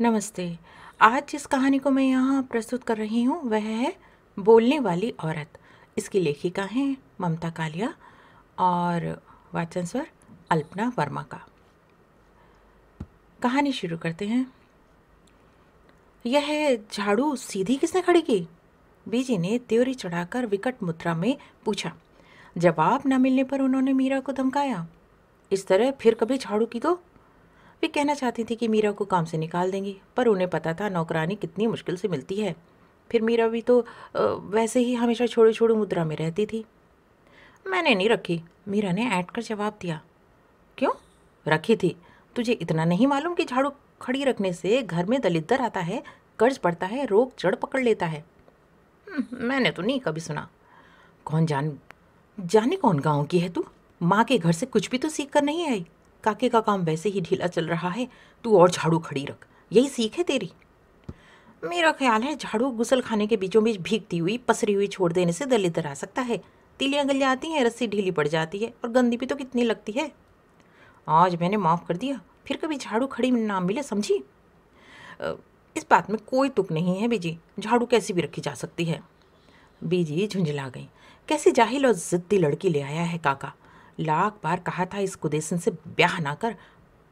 नमस्ते आज जिस कहानी को मैं यहाँ प्रस्तुत कर रही हूँ वह है बोलने वाली औरत इसकी लेखिका हैं ममता कालिया और वाचन स्वर अल्पना वर्मा का कहानी शुरू करते हैं यह झाड़ू सीधी किसने खड़ी की बीजी ने त्योरी चढ़ाकर विकट मुद्रा में पूछा जवाब न मिलने पर उन्होंने मीरा को धमकाया इस तरह फिर कभी झाड़ू की तो वे कहना चाहती थी कि मीरा को काम से निकाल देंगी पर उन्हें पता था नौकरानी कितनी मुश्किल से मिलती है फिर मीरा भी तो वैसे ही हमेशा छोड़ू छोड़ू मुद्रा में रहती थी मैंने नहीं रखी मीरा ने ऐट कर जवाब दिया क्यों रखी थी तुझे इतना नहीं मालूम कि झाड़ू खड़ी रखने से घर में दलिद्दर आता है कर्ज पड़ता है रोग जड़ पकड़ लेता है हम्म, मैंने तो नहीं कभी सुना कौन जान जाने कौन गाँव की है तू माँ के घर से कुछ भी तो सीख कर नहीं आई काके का काम वैसे ही ढीला चल रहा है तू और झाड़ू खड़ी रख यही सीख है तेरी मेरा ख्याल है झाड़ू गुसल खाने के बीचों बीच भीगती हुई पसरी हुई छोड़ देने से दलिदर आ सकता है तिलियाँ गल जाती हैं रस्सी ढीली पड़ जाती है और गंदी भी तो कितनी लगती है आज मैंने माफ़ कर दिया फिर कभी झाड़ू खड़ी ना मिले समझी इस बात में कोई तुक नहीं है बीजी झाड़ू कैसी भी रखी जा सकती है बीजी झुंझला गई कैसी जाहिल और ज़िद्दी लड़की ले आया है काका लाख बार कहा था इस कुदेसन से ब्याह ना कर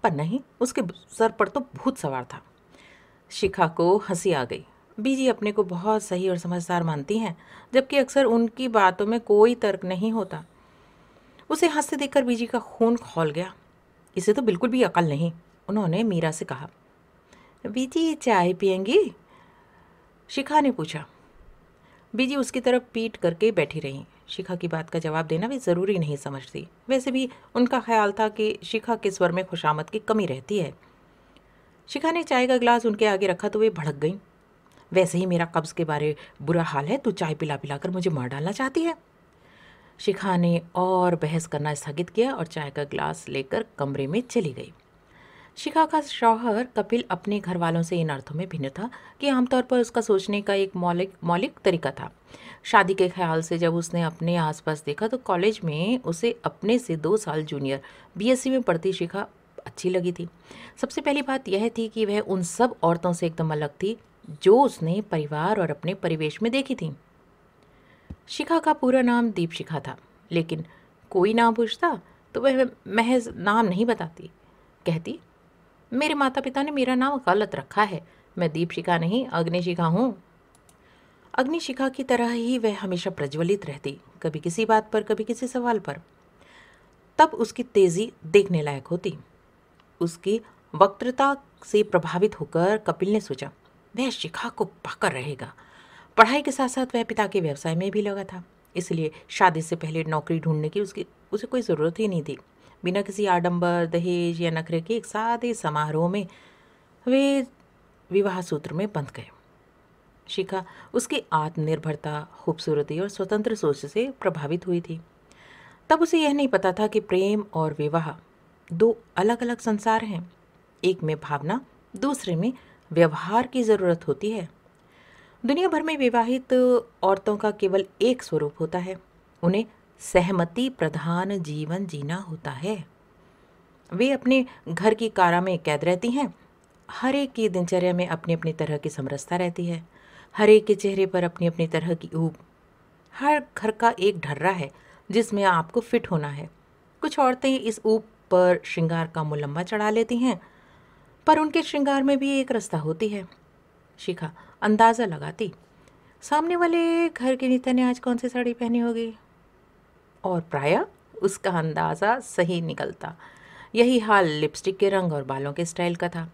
पर नहीं उसके सर पर तो भूत सवार था शिखा को हंसी आ गई बीजी अपने को बहुत सही और समझदार मानती हैं जबकि अक्सर उनकी बातों में कोई तर्क नहीं होता उसे हंसते देखकर बीजी का खून खोल गया इसे तो बिल्कुल भी अकल नहीं उन्होंने मीरा से कहा बीजी चाय पियेंगी शिखा ने पूछा बीजी उसकी तरफ पीट करके बैठी रहीं शिखा की बात का जवाब देना वे ज़रूरी नहीं समझती वैसे भी उनका ख्याल था कि शिखा के स्वर में खुशामद की कमी रहती है शिखा ने चाय का गिलास उनके आगे रखा तो वे भड़क गईं वैसे ही मेरा कब्ज़ के बारे बुरा हाल है तो चाय पिला पिला कर मुझे मार डालना चाहती है शिखा ने और बहस करना स्थगित किया और चाय का गिलास लेकर कमरे में चली गई शिखा का शौहर कपिल अपने घर वालों से इन अर्थों में भिन्न था कि आमतौर पर उसका सोचने का एक मौलिक मौलिक तरीका था शादी के ख्याल से जब उसने अपने आसपास देखा तो कॉलेज में उसे अपने से दो साल जूनियर बीएससी में पढ़ती शिखा अच्छी लगी थी सबसे पहली बात यह थी कि वह उन सब औरतों से एकदम अलग थी जो उसने परिवार और अपने परिवेश में देखी थी शिखा का पूरा नाम दीप शिखा था लेकिन कोई ना पूछता तो वह महज नाम नहीं बताती कहती मेरे माता पिता ने मेरा नाम गलत रखा है मैं दीपशिखा नहीं अग्निशिखा हूँ अग्निशिखा की तरह ही वह हमेशा प्रज्वलित रहती कभी किसी बात पर कभी किसी सवाल पर तब उसकी तेज़ी देखने लायक होती उसकी वक्तृता से प्रभावित होकर कपिल ने सोचा वह शिखा को पकड़ रहेगा पढ़ाई के साथ साथ वह पिता के व्यवसाय में भी लगा था इसलिए शादी से पहले नौकरी ढूंढने की उसकी उसे कोई ज़रूरत ही नहीं थी बिना किसी आडंबर दहेज या नखरे के एक सादे समारोह में वे विवाह सूत्र में बंध गए शिखा उसकी आत्मनिर्भरता खूबसूरती और स्वतंत्र सोच से प्रभावित हुई थी तब उसे यह नहीं पता था कि प्रेम और विवाह दो अलग अलग संसार हैं एक में भावना दूसरे में व्यवहार की ज़रूरत होती है दुनिया भर में विवाहित औरतों का केवल एक स्वरूप होता है उन्हें सहमति प्रधान जीवन जीना होता है वे अपने घर की कारा में कैद रहती हैं हर एक की दिनचर्या में अपनी अपनी तरह की समरसता रहती है हर एक के चेहरे पर अपनी अपनी तरह की ऊब हर घर का एक ढर्रा है जिसमें आपको फिट होना है कुछ औरतें इस ऊप पर श्रृंगार का मुलम्मा चढ़ा लेती हैं पर उनके श्रृंगार में भी एक रास्ता होती है शिखा अंदाज़ा लगाती सामने वाले घर के नीता ने आज कौन सी साड़ी पहनी होगी और प्राय उसका अंदाज़ा सही निकलता यही हाल लिपस्टिक के रंग और बालों के स्टाइल का था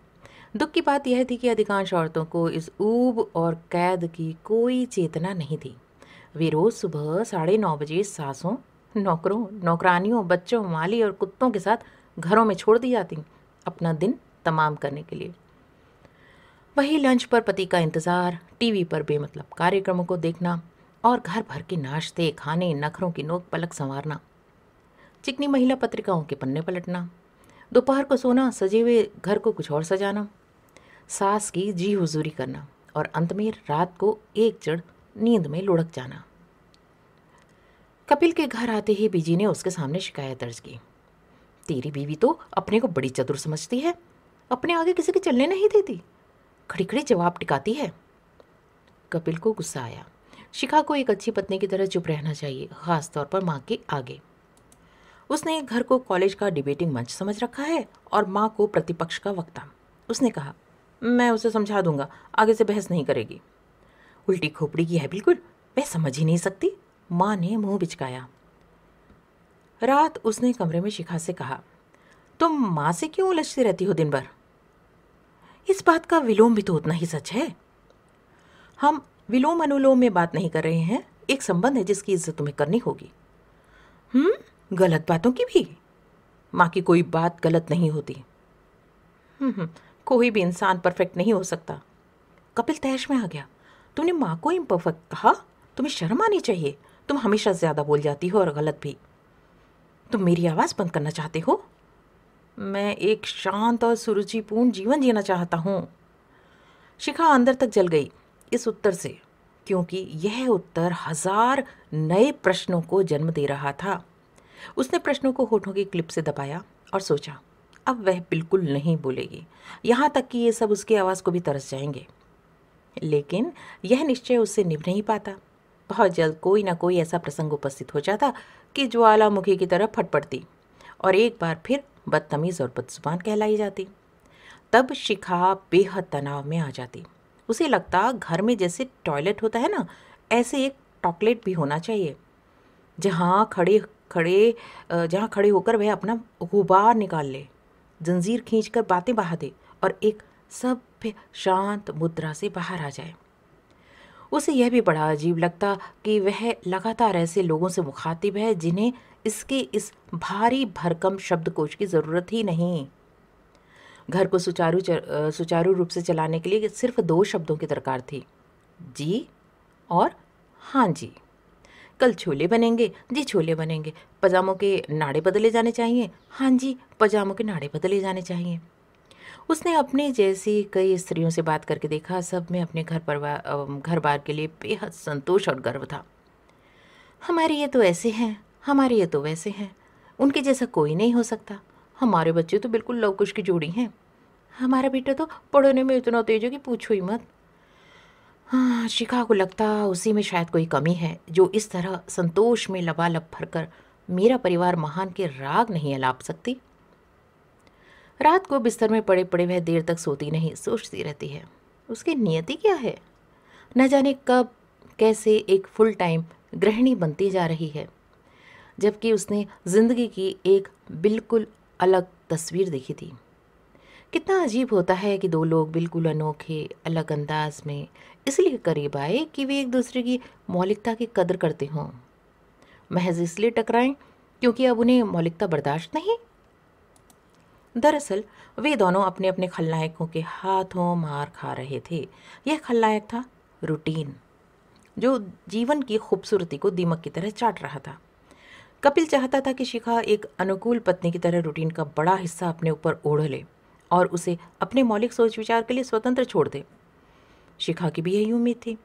दुख की बात यह थी कि अधिकांश औरतों को इस ऊब और कैद की कोई चेतना नहीं थी वे रोज़ सुबह साढ़े नौ बजे सासों नौकरों नौकरानियों बच्चों माली और कुत्तों के साथ घरों में छोड़ दी जाती अपना दिन तमाम करने के लिए वही लंच पर पति का इंतज़ार टीवी पर बेमतलब कार्यक्रमों को देखना और घर भर के नाश्ते खाने नखरों की नोक पलक संवारना चिकनी महिला पत्रिकाओं के पन्ने पलटना दोपहर को सोना सजे हुए घर को कुछ और सजाना सास की जी हुजूरी करना और अंत में रात को एक चढ़ नींद में लुढ़क जाना कपिल के घर आते ही बीजी ने उसके सामने शिकायत दर्ज की तेरी बीवी तो अपने को बड़ी चतुर समझती है अपने आगे किसी के चलने नहीं देती खड़ी खड़ी जवाब टिकाती है कपिल को गुस्सा आया शिखा को एक अच्छी पत्नी की तरह चुप रहना चाहिए ख़ास तौर पर माँ के आगे उसने घर को कॉलेज का डिबेटिंग मंच समझ रखा है और माँ को प्रतिपक्ष का वक्ता उसने कहा मैं उसे समझा दूंगा आगे से बहस नहीं करेगी उल्टी खोपड़ी की है बिल्कुल मैं समझ ही नहीं सकती माँ ने मुंह बिचकाया रात उसने कमरे में शिखा से कहा तुम माँ से क्यों उलझती रहती हो दिन भर इस बात का विलोम भी तो उतना ही सच है हम विलोम अनुलोम में बात नहीं कर रहे हैं एक संबंध है जिसकी इज्जत तुम्हें करनी होगी हम्म गलत बातों की भी माँ की कोई बात गलत नहीं होती हम्म, हम्म, कोई भी इंसान परफेक्ट नहीं हो सकता कपिल तहश में आ गया तुमने माँ को इम्परफेक्ट कहा तुम्हें शर्म आनी चाहिए तुम हमेशा ज़्यादा बोल जाती हो और गलत भी तुम मेरी आवाज़ बंद करना चाहते हो मैं एक शांत और सुरुचिपूर्ण जीवन जीना चाहता हूँ शिखा अंदर तक जल गई इस उत्तर से क्योंकि यह उत्तर हजार नए प्रश्नों को जन्म दे रहा था उसने प्रश्नों को होठों की क्लिप से दबाया और सोचा अब वह बिल्कुल नहीं बोलेगी यहाँ तक कि ये सब उसकी आवाज़ को भी तरस जाएंगे लेकिन यह निश्चय उससे निभ नहीं पाता बहुत जल्द कोई ना कोई ऐसा प्रसंग उपस्थित हो जाता कि ज्वालामुखी की तरह फट पड़ती और एक बार फिर बदतमीज़ और बदजुबान कहलाई जाती तब शिखा बेहद तनाव में आ जाती उसे लगता घर में जैसे टॉयलेट होता है ना ऐसे एक टॉकलेट भी होना चाहिए जहाँ खड़े खड़े जहाँ खड़े होकर वह अपना गुबार निकाल ले जंजीर खींच कर बातें बहा दे और एक सभ्य शांत मुद्रा से बाहर आ जाए उसे यह भी बड़ा अजीब लगता कि वह लगातार ऐसे लोगों से मुखातिब है जिन्हें इसके इस भारी भरकम शब्दकोश की ज़रूरत ही नहीं घर को सुचारू सुचारू रूप से चलाने के लिए सिर्फ दो शब्दों की दरकार थी जी और हाँ जी कल छोले बनेंगे जी छोले बनेंगे पजामों के नाड़े बदले जाने चाहिए हाँ जी पजामों के नाड़े बदले जाने चाहिए उसने अपने जैसी कई स्त्रियों से बात करके देखा सब में अपने घर परिवार घर बार के लिए बेहद संतोष और गर्व था हमारे ये तो ऐसे हैं हमारे ये तो वैसे हैं उनके जैसा कोई नहीं हो सकता हमारे बच्चे तो बिल्कुल लवकुश की जोड़ी हैं हमारा बेटा तो पढ़ने में इतना तेज है कि पूछो ही मत हाँ शिखा को लगता उसी में शायद कोई कमी है जो इस तरह संतोष में लबालब कर मेरा परिवार महान के राग नहीं अलाप सकती रात को बिस्तर में पड़े पड़े वह देर तक सोती नहीं सोचती रहती है उसकी नियति क्या है न जाने कब कैसे एक फुल टाइम गृहिणी बनती जा रही है जबकि उसने ज़िंदगी की एक बिल्कुल अलग तस्वीर देखी थी कितना अजीब होता है कि दो लोग बिल्कुल अनोखे अलग अंदाज में इसलिए करीब आए कि वे एक दूसरे की मौलिकता की कदर करते हों महज इसलिए टकराएं क्योंकि अब उन्हें मौलिकता बर्दाश्त नहीं दरअसल वे दोनों अपने अपने खलनायकों के हाथों मार खा रहे थे यह खलनायक था रूटीन जो जीवन की खूबसूरती को दीमक की तरह चाट रहा था कपिल चाहता था कि शिखा एक अनुकूल पत्नी की तरह रूटीन का बड़ा हिस्सा अपने ऊपर ओढ़ ले और उसे अपने मौलिक सोच विचार के लिए स्वतंत्र छोड़ दे शिखा की भी यही उम्मीद थी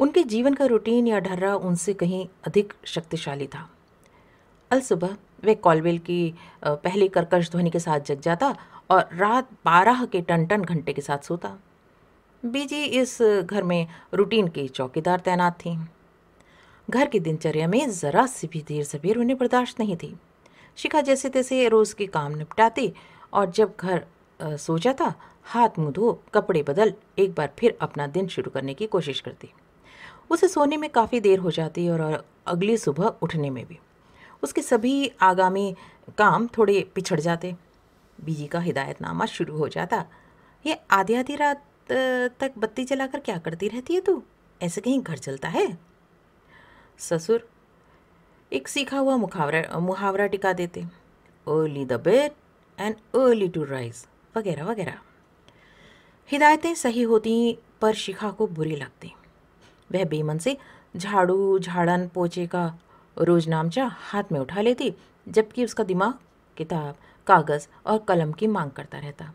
उनके जीवन का रूटीन या ढर्रा उनसे कहीं अधिक शक्तिशाली था अल सुबह वे कॉलवेल की पहली कर्कश ध्वनि के साथ जग जाता और रात बारह के टन टन घंटे के साथ सोता बीजी इस घर में रूटीन की चौकीदार तैनात थी घर की दिनचर्या में ज़रा सी भी देर सवेर उन्हें बर्दाश्त नहीं थी शिखा जैसे तैसे रोज़ के काम निपटाती और जब घर सो जाता हाथ मुँह धो कपड़े बदल एक बार फिर अपना दिन शुरू करने की कोशिश करती उसे सोने में काफ़ी देर हो जाती और अगली सुबह उठने में भी उसके सभी आगामी काम थोड़े पिछड़ जाते बीजी का हिदायतनामा शुरू हो जाता ये आधी आधी रात तक बत्ती जलाकर क्या करती रहती है तू ऐसे कहीं घर चलता है ससुर एक सीखा हुआ मुहावरा मुहावरा टिका देते early the bed and early to rise वगैरह वगैरह हिदायतें सही होती पर शिखा को बुरी लगती वह बेमन से झाड़ू झाड़न पोचे का रोज नामचा हाथ में उठा लेती जबकि उसका दिमाग किताब कागज़ और कलम की मांग करता रहता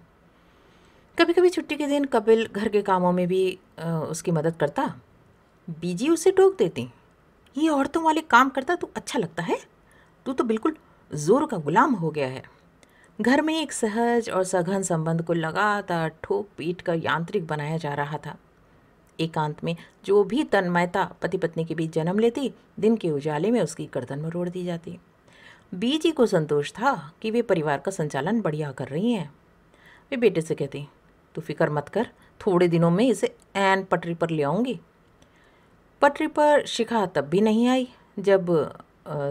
कभी कभी छुट्टी के दिन कपिल घर के कामों में भी आ, उसकी मदद करता बीजी उसे टोक देती ये औरतों वाले काम करता तो अच्छा लगता है तू तो बिल्कुल जोर का गुलाम हो गया है घर में एक सहज और सघन संबंध को लगातार ठोक पीट कर यांत्रिक बनाया जा रहा था एकांत में जो भी तन्मयता पति पत्नी के बीच जन्म लेती दिन के उजाले में उसकी गर्दन मरोड़ दी जाती बीजी को संतोष था कि वे परिवार का संचालन बढ़िया कर रही हैं वे बेटे से कहती तू फिक्र मत कर थोड़े दिनों में इसे एन पटरी पर ले आऊँगी पटरी पर शिखा तब भी नहीं आई जब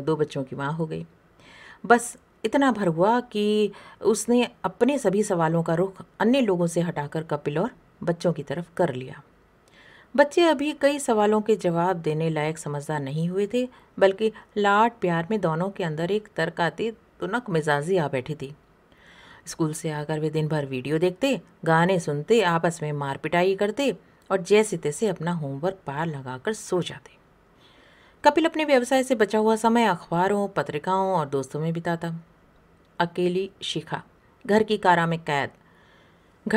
दो बच्चों की माँ हो गई बस इतना भर हुआ कि उसने अपने सभी सवालों का रुख अन्य लोगों से हटाकर कपिल और बच्चों की तरफ कर लिया बच्चे अभी कई सवालों के जवाब देने लायक समझदार नहीं हुए थे बल्कि लाड प्यार में दोनों के अंदर एक तर्कातीत तुनक मिजाजी आ बैठी थी स्कूल से आकर वे दिन भर वीडियो देखते गाने सुनते आपस में मार पिटाई करते और जैसे तैसे अपना होमवर्क पार लगाकर सो जाते कपिल अपने व्यवसाय से बचा हुआ समय अखबारों पत्रिकाओं और दोस्तों में बिताता अकेली शिखा घर की कारा में कैद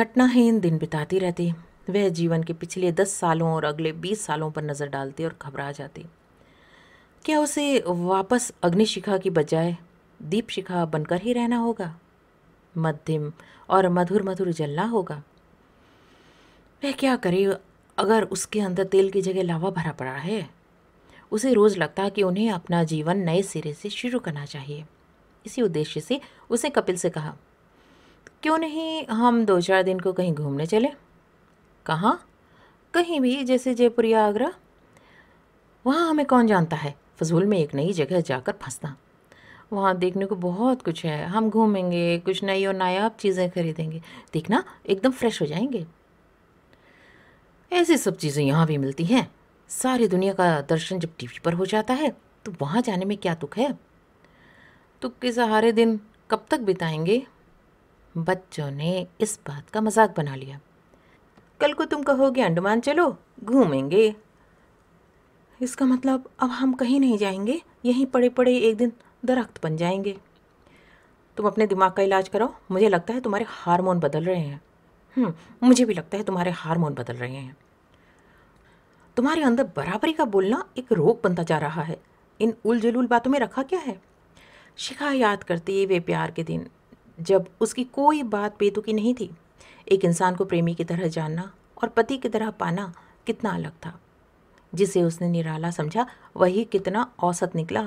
घटनाहीन दिन बिताती रहती वह जीवन के पिछले दस सालों और अगले बीस सालों पर नज़र डालती और घबरा जाती क्या उसे वापस अग्निशिखा की बजाय दीपशिखा बनकर ही रहना होगा मध्यम और मधुर मधुर जलना होगा वह क्या करे अगर उसके अंदर तेल की जगह लावा भरा पड़ा है उसे रोज़ लगता है कि उन्हें अपना जीवन नए सिरे से शुरू करना चाहिए इसी उद्देश्य से उसने कपिल से कहा क्यों नहीं हम दो चार दिन को कहीं घूमने चले कहाँ कहीं भी जैसे जयपुर या आगरा वहाँ हमें कौन जानता है फजूल में एक नई जगह जाकर फंसना वहाँ देखने को बहुत कुछ है हम घूमेंगे कुछ नई और नायाब चीज़ें खरीदेंगे देखना एकदम फ्रेश हो जाएंगे ऐसी सब चीज़ें यहाँ भी मिलती हैं सारी दुनिया का दर्शन जब टीवी पर हो जाता है तो वहाँ जाने में क्या दुख है तो के सहारे दिन कब तक बिताएंगे बच्चों ने इस बात का मजाक बना लिया कल को तुम कहोगे अंडमान चलो घूमेंगे इसका मतलब अब हम कहीं नहीं जाएंगे यहीं पड़े पड़े एक दिन दरख्त बन जाएंगे तुम अपने दिमाग का इलाज करो मुझे लगता है तुम्हारे हार्मोन बदल रहे हैं हम्म, मुझे भी लगता है तुम्हारे हार्मोन बदल रहे हैं तुम्हारे अंदर बराबरी का बोलना एक रोग बनता जा रहा है इन उलझुल बातों में रखा क्या है शिखा याद करती वे प्यार के दिन जब उसकी कोई बात बेतुकी नहीं थी एक इंसान को प्रेमी की तरह जानना और पति की तरह पाना कितना अलग था जिसे उसने निराला समझा वही कितना औसत निकला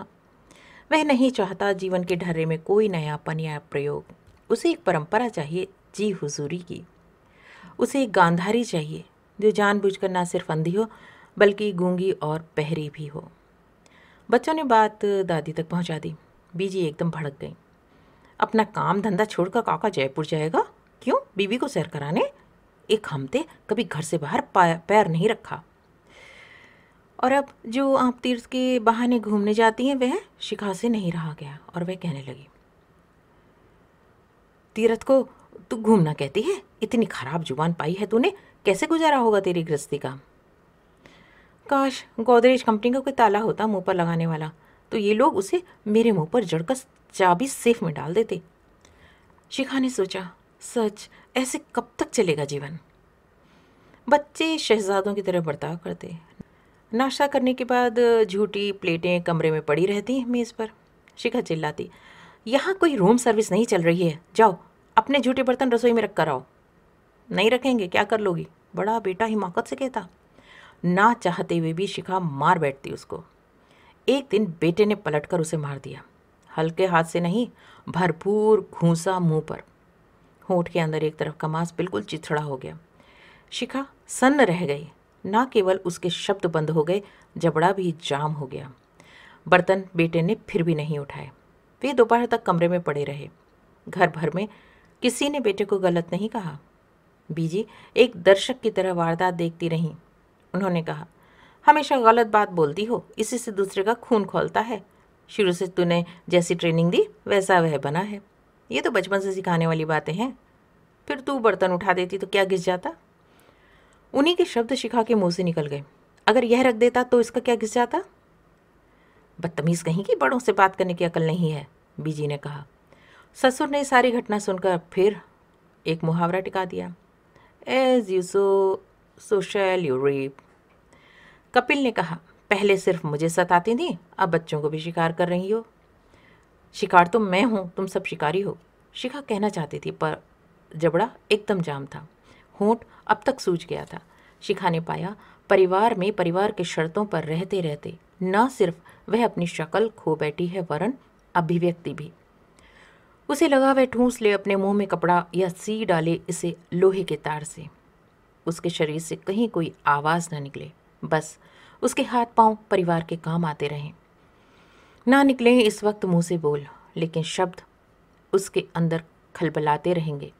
वह नहीं चाहता जीवन के ढर्रे में कोई नयापन या प्रयोग उसे एक परंपरा चाहिए जी हुजूरी की उसे एक गांधारी चाहिए जो जानबूझकर ना सिर्फ अंधी हो बल्कि गूंगी और पहरी भी हो बच्चों ने बात दादी तक पहुंचा दी बीजी एकदम भड़क गई अपना काम धंधा छोड़कर काका जयपुर जाएगा क्यों बीवी को सैर कराने एक हमते कभी घर से बाहर पैर नहीं रखा और अब जो आप तीर्थ के बहाने घूमने जाती हैं वह शिखा से नहीं रहा गया और वह कहने लगी तीरथ को तू घूमना कहती है इतनी खराब जुबान पाई है तूने कैसे गुजारा होगा तेरी गृहस्थी का काश गोदरेज कंपनी का कोई ताला होता मुंह पर लगाने वाला तो ये लोग उसे मेरे मुंह पर जड़कर चाबी सेफ में डाल देते शिखा ने सोचा सच ऐसे कब तक चलेगा जीवन बच्चे शहजादों की तरह बर्ताव करते नाश्ता करने के बाद झूठी प्लेटें कमरे में पड़ी रहती मेज़ पर शिखा चिल्लाती यहाँ कोई रूम सर्विस नहीं चल रही है जाओ अपने झूठे बर्तन रसोई में रख कर आओ नहीं रखेंगे क्या कर लोगी बड़ा बेटा हिमाकत से कहता ना चाहते हुए भी शिखा मार बैठती उसको एक दिन बेटे ने पलट कर उसे मार दिया हल्के हाथ से नहीं भरपूर घूसा मुंह पर होठ के अंदर एक तरफ का मांस बिल्कुल चिथड़ा हो गया शिखा सन्न रह गई ना केवल उसके शब्द बंद हो गए जबड़ा भी जाम हो गया बर्तन बेटे ने फिर भी नहीं उठाए वे दोपहर तक कमरे में पड़े रहे घर भर में किसी ने बेटे को गलत नहीं कहा बीजी एक दर्शक की तरह वारदात देखती रहीं उन्होंने कहा हमेशा गलत बात बोलती हो इसी से दूसरे का खून खोलता है शुरू से तूने जैसी ट्रेनिंग दी वैसा वह बना है ये तो बचपन से सिखाने वाली बातें हैं फिर तू बर्तन उठा देती तो क्या घिस जाता उन्हीं के शब्द शिखा के मुंह से निकल गए अगर यह रख देता तो इसका क्या घिस जाता बदतमीज़ कहीं कि बड़ों से बात करने की अकल नहीं है बीजी ने कहा ससुर ने सारी घटना सुनकर फिर एक मुहावरा टिका दिया as you sow social you reap Kapil ने कहा पहले सिर्फ मुझे सताती थी अब बच्चों को भी शिकार कर रही हो शिकार तो मैं हूँ तुम सब शिकारी हो शिखा कहना चाहती थी पर जबड़ा एकदम जाम था होंठ अब तक सूज गया था शिखा ने पाया परिवार में परिवार के शर्तों पर रहते रहते न सिर्फ वह अपनी शक्ल खो बैठी है वरन अभिव्यक्ति भी उसे लगा वह ठूंस ले अपने मुंह में कपड़ा या सी डाले इसे लोहे के तार से उसके शरीर से कहीं कोई आवाज़ न निकले बस उसके हाथ पांव परिवार के काम आते रहें ना निकले इस वक्त मुंह से बोल लेकिन शब्द उसके अंदर खलबलाते रहेंगे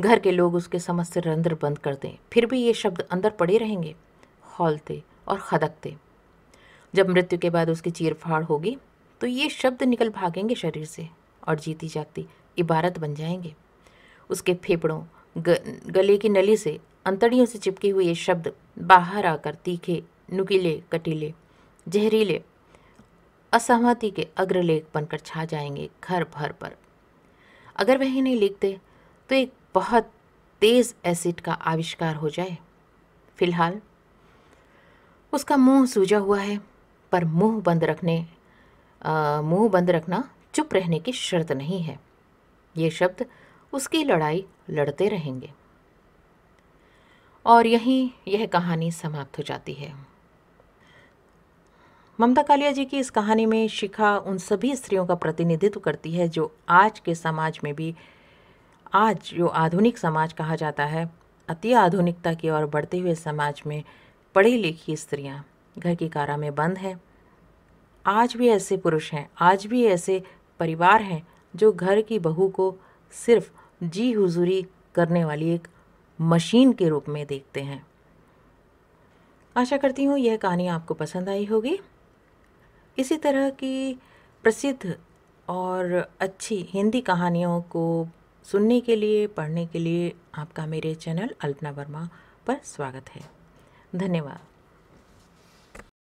घर के लोग उसके समस्त रंध्र बंद कर दें फिर भी ये शब्द अंदर पड़े रहेंगे हौलते और खदकते जब मृत्यु के बाद उसकी चीरफाड़ होगी तो ये शब्द निकल भागेंगे शरीर से और जीती जागती इबारत बन जाएंगे उसके फेफड़ों गले की नली से अंतड़ियों से चिपके हुए ये शब्द बाहर आकर तीखे नुकीले कटीले जहरीले असहमति के अग्रलेख बनकर छा जाएंगे घर भर पर अगर वह नहीं लिखते तो एक बहुत तेज़ एसिड का आविष्कार हो जाए फिलहाल उसका मुंह सूजा हुआ है पर मुंह बंद रखने मुंह बंद रखना चुप रहने की शर्त नहीं है ये शब्द उसकी लड़ाई लड़ते रहेंगे और यहीं यह कहानी समाप्त हो जाती है ममता कालिया जी की इस कहानी में शिखा उन सभी स्त्रियों का प्रतिनिधित्व करती है जो आज के समाज में भी आज जो आधुनिक समाज कहा जाता है अति आधुनिकता की ओर बढ़ते हुए समाज में पढ़ी लिखी स्त्रियां घर की कारा में बंद हैं आज भी ऐसे पुरुष हैं आज भी ऐसे परिवार है जो घर की बहू को सिर्फ जी हुजूरी करने वाली एक मशीन के रूप में देखते हैं आशा करती हूँ यह कहानी आपको पसंद आई होगी इसी तरह की प्रसिद्ध और अच्छी हिंदी कहानियों को सुनने के लिए पढ़ने के लिए आपका मेरे चैनल अल्पना वर्मा पर स्वागत है धन्यवाद